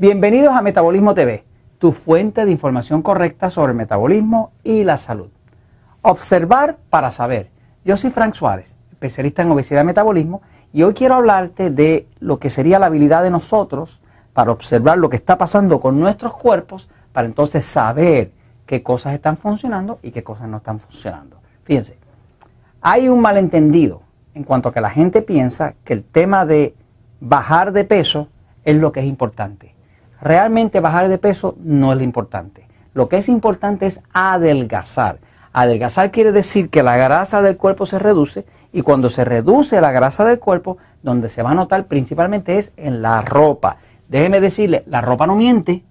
Bienvenidos a Metabolismo TV, tu fuente de información correcta sobre el metabolismo y la salud. Observar para saber. Yo soy Frank Suárez, especialista en obesidad y metabolismo, y hoy quiero hablarte de lo que sería la habilidad de nosotros para observar lo que está pasando con nuestros cuerpos, para entonces saber qué cosas están funcionando y qué cosas no están funcionando. Fíjense, hay un malentendido en cuanto a que la gente piensa que el tema de bajar de peso es lo que es importante Realmente bajar de peso no es lo importante. Lo que es importante es adelgazar. Adelgazar quiere decir que la grasa del cuerpo se reduce y cuando se reduce la grasa del cuerpo, donde se va a notar principalmente es en la ropa. Déjeme decirle, la ropa no miente,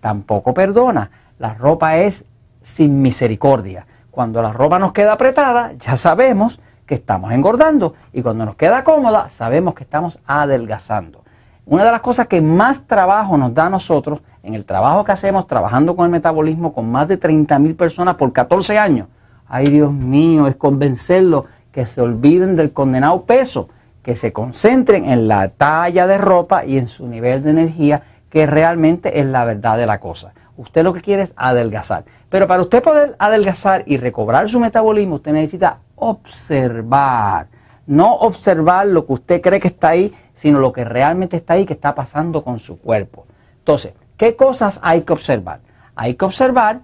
tampoco perdona. La ropa es sin misericordia. Cuando la ropa nos queda apretada, ya sabemos que estamos engordando y cuando nos queda cómoda, sabemos que estamos adelgazando. Una de las cosas que más trabajo nos da a nosotros en el trabajo que hacemos, trabajando con el metabolismo con más de 30.000 personas por 14 años, ay Dios mío, es convencerlos que se olviden del condenado peso, que se concentren en la talla de ropa y en su nivel de energía, que realmente es la verdad de la cosa. Usted lo que quiere es adelgazar. Pero para usted poder adelgazar y recobrar su metabolismo, usted necesita observar. No observar lo que usted cree que está ahí sino lo que realmente está ahí que está pasando con su cuerpo. Entonces, ¿qué cosas hay que observar? Hay que observar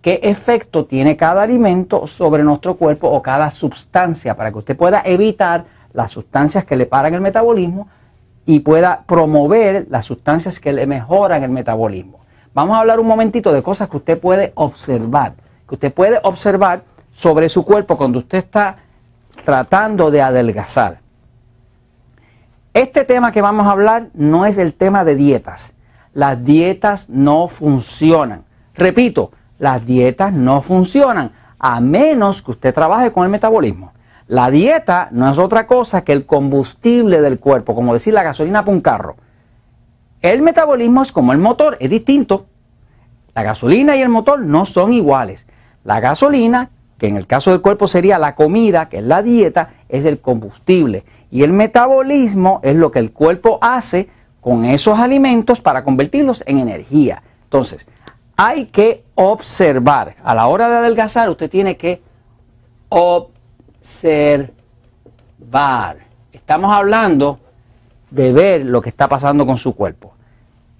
qué efecto tiene cada alimento sobre nuestro cuerpo o cada sustancia para que usted pueda evitar las sustancias que le paran el metabolismo y pueda promover las sustancias que le mejoran el metabolismo. Vamos a hablar un momentito de cosas que usted puede observar, que usted puede observar sobre su cuerpo cuando usted está tratando de adelgazar. Este tema que vamos a hablar no es el tema de dietas. Las dietas no funcionan. Repito, las dietas no funcionan a menos que usted trabaje con el metabolismo. La dieta no es otra cosa que el combustible del cuerpo, como decir la gasolina para un carro. El metabolismo es como el motor, es distinto. La gasolina y el motor no son iguales. La gasolina, que en el caso del cuerpo sería la comida, que es la dieta, es el combustible y el metabolismo es lo que el cuerpo hace con esos alimentos para convertirlos en energía. Entonces, hay que observar. A la hora de adelgazar, usted tiene que observar. Estamos hablando de ver lo que está pasando con su cuerpo.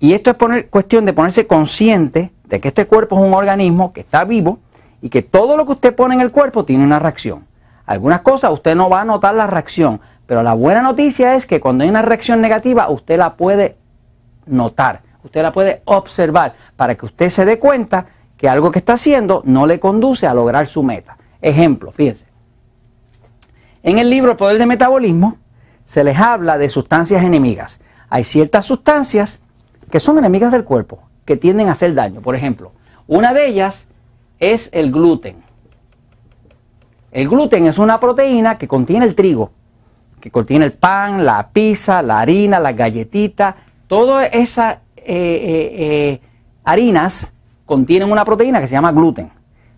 Y esto es cuestión de ponerse consciente de que este cuerpo es un organismo que está vivo y que todo lo que usted pone en el cuerpo tiene una reacción. Algunas cosas usted no va a notar la reacción, pero la buena noticia es que cuando hay una reacción negativa, usted la puede notar, usted la puede observar para que usted se dé cuenta que algo que está haciendo no le conduce a lograr su meta. Ejemplo, fíjense. En el libro El poder del metabolismo se les habla de sustancias enemigas. Hay ciertas sustancias que son enemigas del cuerpo, que tienden a hacer daño. Por ejemplo, una de ellas es el gluten. El gluten es una proteína que contiene el trigo que contiene el pan, la pizza, la harina, la galletita, todas esas eh, eh, eh, harinas contienen una proteína que se llama gluten.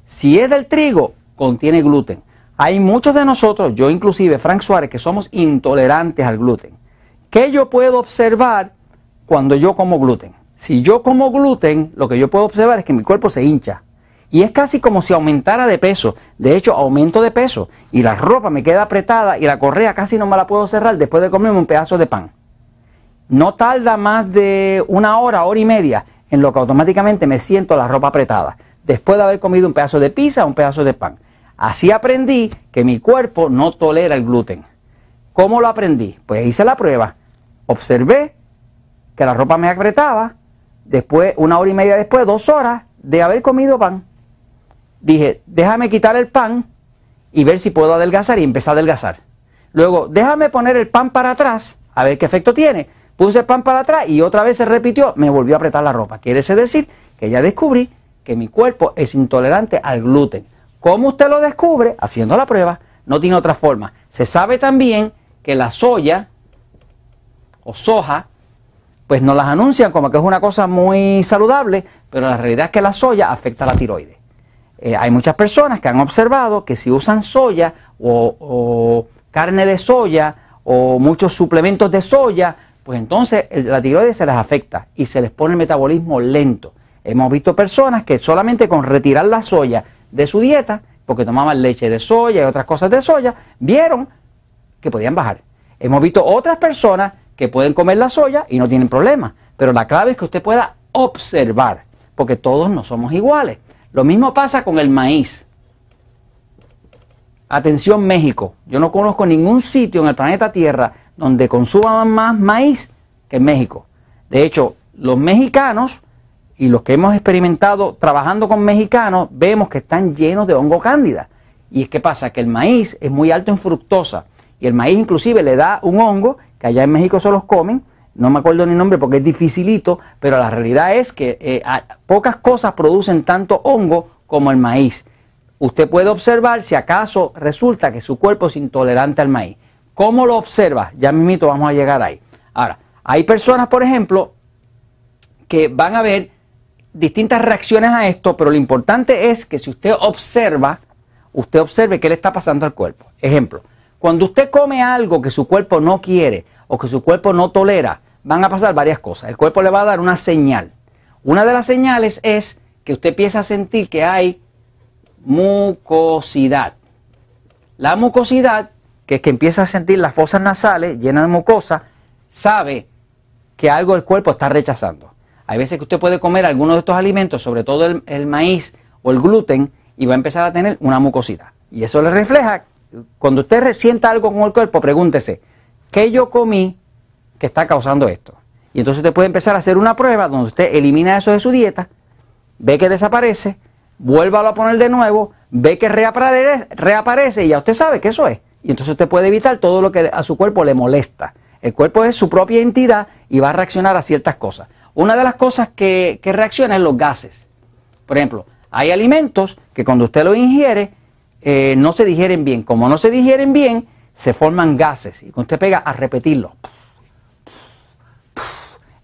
Si es del trigo, contiene gluten. Hay muchos de nosotros, yo inclusive, Frank Suárez, que somos intolerantes al gluten. ¿Qué yo puedo observar cuando yo como gluten? Si yo como gluten, lo que yo puedo observar es que mi cuerpo se hincha, y es casi como si aumentara de peso. De hecho, aumento de peso y la ropa me queda apretada y la correa casi no me la puedo cerrar después de comerme un pedazo de pan. No tarda más de una hora, hora y media en lo que automáticamente me siento la ropa apretada. Después de haber comido un pedazo de pizza, un pedazo de pan. Así aprendí que mi cuerpo no tolera el gluten. ¿Cómo lo aprendí? Pues hice la prueba. Observé que la ropa me apretaba. Después, una hora y media después, dos horas de haber comido pan dije, déjame quitar el pan y ver si puedo adelgazar y empecé a adelgazar. Luego, déjame poner el pan para atrás, a ver qué efecto tiene. Puse el pan para atrás y otra vez se repitió, me volvió a apretar la ropa. Quiere decir que ya descubrí que mi cuerpo es intolerante al gluten. ¿Cómo usted lo descubre? Haciendo la prueba, no tiene otra forma. Se sabe también que la soya o soja, pues no las anuncian como que es una cosa muy saludable, pero la realidad es que la soya afecta a la tiroides. Eh, hay muchas personas que han observado que si usan soya o, o carne de soya o muchos suplementos de soya, pues entonces la tiroides se les afecta y se les pone el metabolismo lento. Hemos visto personas que solamente con retirar la soya de su dieta, porque tomaban leche de soya y otras cosas de soya, vieron que podían bajar. Hemos visto otras personas que pueden comer la soya y no tienen problema, pero la clave es que usted pueda observar, porque todos no somos iguales. Lo mismo pasa con el maíz. Atención México, yo no conozco ningún sitio en el planeta Tierra donde consuman más maíz que en México. De hecho, los mexicanos y los que hemos experimentado trabajando con mexicanos vemos que están llenos de hongo cándida. Y es que pasa que el maíz es muy alto en fructosa y el maíz inclusive le da un hongo que allá en México se los comen no me acuerdo ni nombre porque es dificilito, pero la realidad es que eh, pocas cosas producen tanto hongo como el maíz. Usted puede observar si acaso resulta que su cuerpo es intolerante al maíz. ¿Cómo lo observa? Ya mismito vamos a llegar ahí. Ahora, hay personas, por ejemplo, que van a ver distintas reacciones a esto, pero lo importante es que si usted observa, usted observe qué le está pasando al cuerpo. Ejemplo, cuando usted come algo que su cuerpo no quiere, o que su cuerpo no tolera, van a pasar varias cosas. El cuerpo le va a dar una señal. Una de las señales es que usted empieza a sentir que hay mucosidad. La mucosidad, que es que empieza a sentir las fosas nasales llenas de mucosa, sabe que algo el cuerpo está rechazando. Hay veces que usted puede comer alguno de estos alimentos, sobre todo el, el maíz o el gluten, y va a empezar a tener una mucosidad. Y eso le refleja, cuando usted sienta algo con el cuerpo, pregúntese, que yo comí que está causando esto? Y entonces usted puede empezar a hacer una prueba donde usted elimina eso de su dieta, ve que desaparece, vuélvalo a poner de nuevo, ve que reaparece, y ya usted sabe que eso es. Y entonces usted puede evitar todo lo que a su cuerpo le molesta. El cuerpo es su propia entidad y va a reaccionar a ciertas cosas. Una de las cosas que, reacciona es los gases. Por ejemplo, hay alimentos que cuando usted los ingiere eh, no se digieren bien. Como no se digieren bien, se forman gases y usted pega a repetirlo.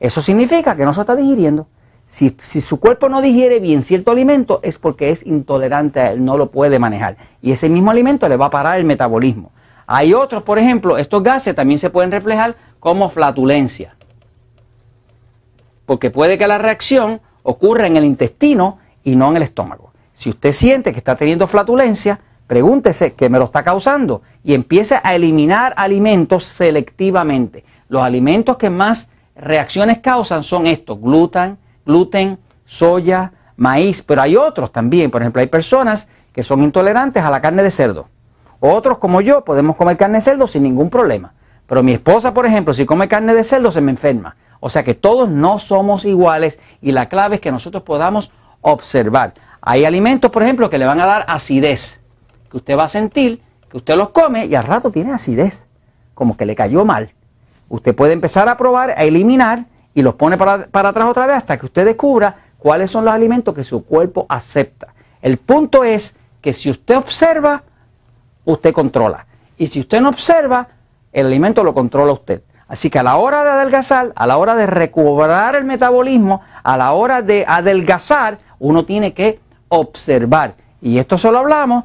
Eso significa que no se está digiriendo. Si, si, su cuerpo no digiere bien cierto alimento es porque es intolerante a él, no lo puede manejar. Y ese mismo alimento le va a parar el metabolismo. Hay otros, por ejemplo, estos gases también se pueden reflejar como flatulencia. Porque puede que la reacción ocurra en el intestino y no en el estómago. Si usted siente que está teniendo flatulencia, Pregúntese qué me lo está causando y empiece a eliminar alimentos selectivamente. Los alimentos que más reacciones causan son estos, gluten, gluten, soya, maíz, pero hay otros también. Por ejemplo, hay personas que son intolerantes a la carne de cerdo. Otros como yo podemos comer carne de cerdo sin ningún problema. Pero mi esposa, por ejemplo, si come carne de cerdo se me enferma. O sea que todos no somos iguales y la clave es que nosotros podamos observar. Hay alimentos, por ejemplo, que le van a dar acidez que usted va a sentir que usted los come y al rato tiene acidez, como que le cayó mal. Usted puede empezar a probar, a eliminar y los pone para, atrás otra vez hasta que usted descubra cuáles son los alimentos que su cuerpo acepta. El punto es que si usted observa, usted controla. Y si usted no observa, el alimento lo controla usted. Así que a la hora de adelgazar, a la hora de recuperar el metabolismo, a la hora de adelgazar, uno tiene que observar. Y esto solo hablamos